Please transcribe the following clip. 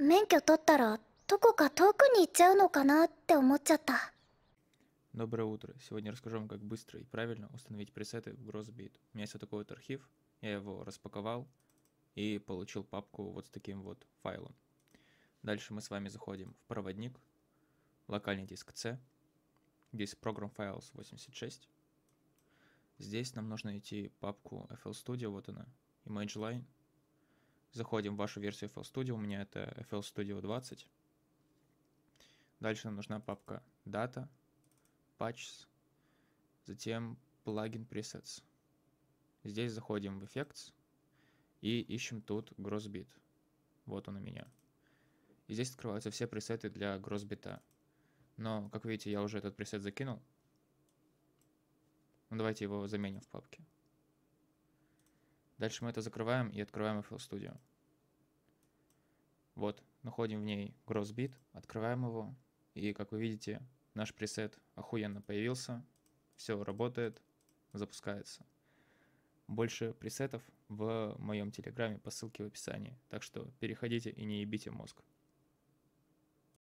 免許取ったらどこか遠くに行っちゃうのかなって思っちゃった。Доброе утро. Сегодня расскажу вам, как быстро и правильно установить пресеты в Grosbeat. У меня есть такой вот архив, я его распаковал и получил папку вот с таким вот файлом. Дальше мы с вами заходим в проводник, локальный диск C, здесь Program Files 86. Здесь нам нужно идти папку FL Studio, вот она, Image Line. Заходим в вашу версию FL Studio, у меня это FL Studio 20. Дальше нам нужна папка Data, Patches, затем Plugin Presets. Здесь заходим в Effects и ищем тут Grossbit. Вот он у меня. И здесь открываются все пресеты для Grossbit. Но, как видите, я уже этот пресет закинул. Ну, давайте его заменим в папке. Дальше мы это закрываем и открываем FL Studio. Вот, находим в ней Grossbit, открываем его, и как вы видите, наш пресет охуенно появился, все работает, запускается. Больше пресетов в моем телеграме по ссылке в описании, так что переходите и не ебите мозг.